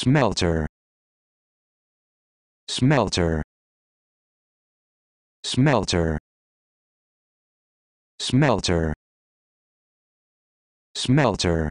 smelter smelter smelter smelter smelter